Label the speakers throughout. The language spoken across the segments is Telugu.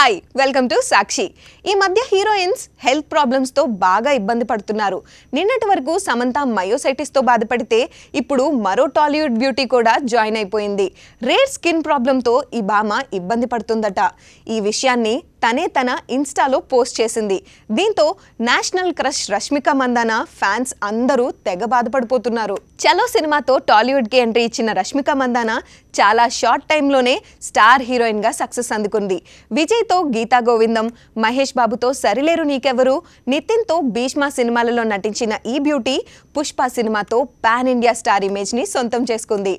Speaker 1: హాయ్ వెల్కమ్ టు సాక్షి ఈ మధ్య హీరోయిన్స్ హెల్త్ ప్రాబ్లమ్స్తో బాగా ఇబ్బంది పడుతున్నారు నిన్నటి వరకు సమంత మయోసైటిస్తో బాధపడితే ఇప్పుడు మరో టాలీవుడ్ బ్యూటీ కూడా జాయిన్ అయిపోయింది రేర్ స్కిన్ ప్రాబ్లంతో ఈ భామ ఇబ్బంది పడుతుందట ఈ విషయాన్ని తనే తన ఇన్స్టాలో పోస్ట్ చేసింది దీంతో national crush Rashmika Mandanna fans అందరూ తెగ బాధపడిపోతున్నారు చలో సినిమాతో టాలీవుడ్కి ఎంట్రీ ఇచ్చిన రష్మిక మందాన చాలా షార్ట్ టైంలోనే స్టార్ హీరోయిన్గా సక్సెస్ అందుకుంది విజయ్తో గీతా గోవిందం మహేష్ బాబుతో సరిలేరు నీకెవరు నితిన్తో భీష్మ సినిమాలలో నటించిన ఈ బ్యూటీ పుష్ప సినిమాతో పాన్ ఇండియా స్టార్ ఇమేజ్ని సొంతం చేసుకుంది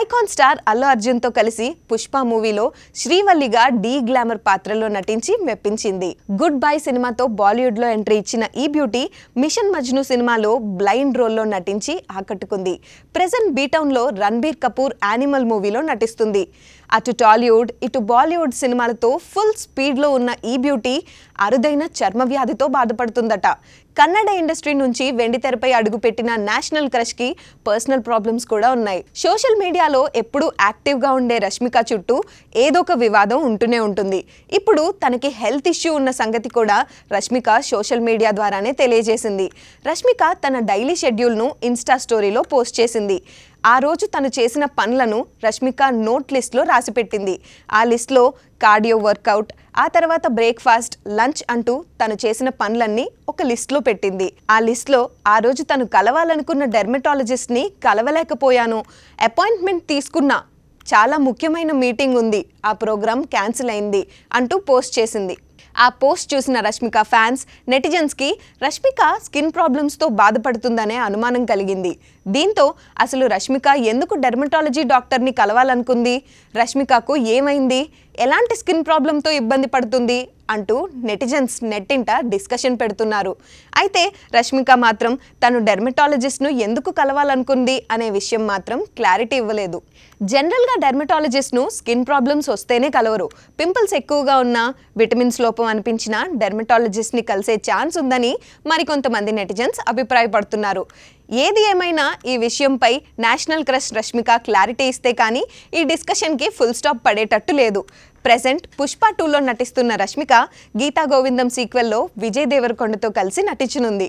Speaker 1: ఐకాన్ స్టార్ అల్లు అర్జున్తో కలిసి పుష్ప మూవీలో శ్రీవల్లిగా డీ గ్లామర్ పాత్రలో నటించి నుంచి మెప్పించింది గుడ్ బై సినిమాతో బాలీవుడ్ లో ఎంట్రీ ఇచ్చిన ఈ బ్యూటీ మిషన్ మజ్ను సినిమాలో బ్లైండ్ రోల్లో నటించి ఆకట్టుకుంది ప్రజెంట్ బీటౌన్ లో రణబీర్ కపూర్ యానిమల్ మూవీలో నటిస్తుంది అటు టాలీవుడ్ ఇటు బాలీవుడ్ సినిమాలతో ఫుల్ స్పీడ్లో ఉన్న ఈ బ్యూటీ అరుదైన చర్మ వ్యాధితో బాధపడుతుందట కన్నడ ఇండస్ట్రీ నుంచి వెండితెరపై అడుగుపెట్టిన నేషనల్ క్రష్ కి పర్సనల్ ప్రాబ్లమ్స్ కూడా ఉన్నాయి సోషల్ మీడియాలో ఎప్పుడూ యాక్టివ్గా ఉండే రష్మిక చుట్టూ ఏదో ఒక వివాదం ఉంటూనే ఉంటుంది ఇప్పుడు తన తనకి హెల్త్ ఇష్యూ ఉన్న సంగతి కూడా రష్మిక సోషల్ మీడియా ద్వారానే తెలియజేసింది రష్మిక తన డైలీ షెడ్యూల్ను ఇన్స్టా స్టోరీలో పోస్ట్ చేసింది ఆ రోజు తను చేసిన పనులను రష్మిక నోట్ లిస్ట్లో రాసిపెట్టింది ఆ లిస్ట్లో కార్డియో వర్కౌట్ ఆ తర్వాత బ్రేక్ఫాస్ట్ లంచ్ అంటూ తను చేసిన పనులన్నీ ఒక లిస్ట్లో పెట్టింది ఆ లిస్ట్లో ఆ రోజు తను కలవాలనుకున్న డెర్మటాలజిస్ట్ని కలవలేకపోయాను అపాయింట్మెంట్ తీసుకున్నా చాలా ముఖ్యమైన మీటింగ్ ఉంది ఆ ప్రోగ్రామ్ క్యాన్సిల్ అయింది అంటూ పోస్ట్ చేసింది ఆ పోస్ట్ చూసిన రష్మిక ఫ్యాన్స్ నెటిజన్స్కి రష్మిక స్కిన్ ప్రాబ్లమ్స్తో బాధపడుతుందనే అనుమానం కలిగింది దీంతో అసలు రష్మిక ఎందుకు డెర్మటాలజీ డాక్టర్ని కలవాలనుకుంది రష్మికకు ఏమైంది ఎలాంటి స్కిన్ ప్రాబ్లంతో ఇబ్బంది పడుతుంది అంటూ నెటిజన్స్ నెట్టింట డిస్కషన్ పెడుతున్నారు అయితే రష్మిక మాత్రం తను డెర్మటాలజిస్ట్ను ఎందుకు కలవాలనుకుంది అనే విషయం మాత్రం క్లారిటీ ఇవ్వలేదు జనరల్గా డెర్మటాలజిస్ట్ను స్కిన్ ప్రాబ్లమ్స్ వస్తేనే కలవరు పింపుల్స్ ఎక్కువగా ఉన్న విటమిన్స్ లోపం అనిపించిన డెర్మటాలజిస్ట్ని కలిసే ఛాన్స్ ఉందని మరికొంతమంది నెటిజన్స్ అభిప్రాయపడుతున్నారు ఏది ఏమైనా ఈ విషయంపై నేషనల్ క్రష్ రష్మిక క్లారిటీ ఇస్తే కానీ ఈ డిస్కషన్కి ఫుల్ స్టాప్ పడేటట్టు లేదు ప్రజెంట్ పుష్ప టూలో నటిస్తున్న రష్మిక గీతా గోవిందం సీక్వెల్లో విజయ్ దేవరకొండతో కలిసి నటించనుంది